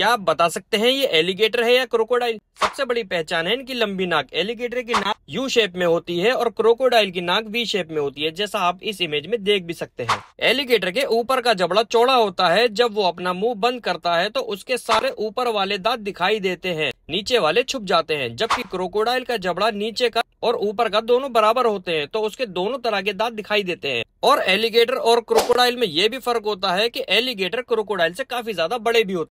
क्या आप बता सकते हैं ये एलिगेटर है या क्रोकोडाइल सबसे बड़ी पहचान है इनकी लंबी नाक एलिगेटर की नाक यू शेप में होती है और क्रोकोडाइल की नाक वी शेप में होती है जैसा आप इस इमेज में देख भी सकते हैं एलिगेटर के ऊपर का जबड़ा चौड़ा होता है जब वो अपना मुंह बंद करता है तो उसके सारे ऊपर वाले दाँत दिखाई देते हैं नीचे वाले छुप जाते हैं जबकि क्रोकोडाइल का जबड़ा नीचे का और ऊपर का दोनों बराबर होते हैं तो उसके दोनों तरह के दांत दिखाई देते हैं और एलिगेटर और क्रोकोडाइल में ये भी फर्क होता है कि एलिगेटर क्रोकोडाइल से काफी ज्यादा बड़े भी होते हैं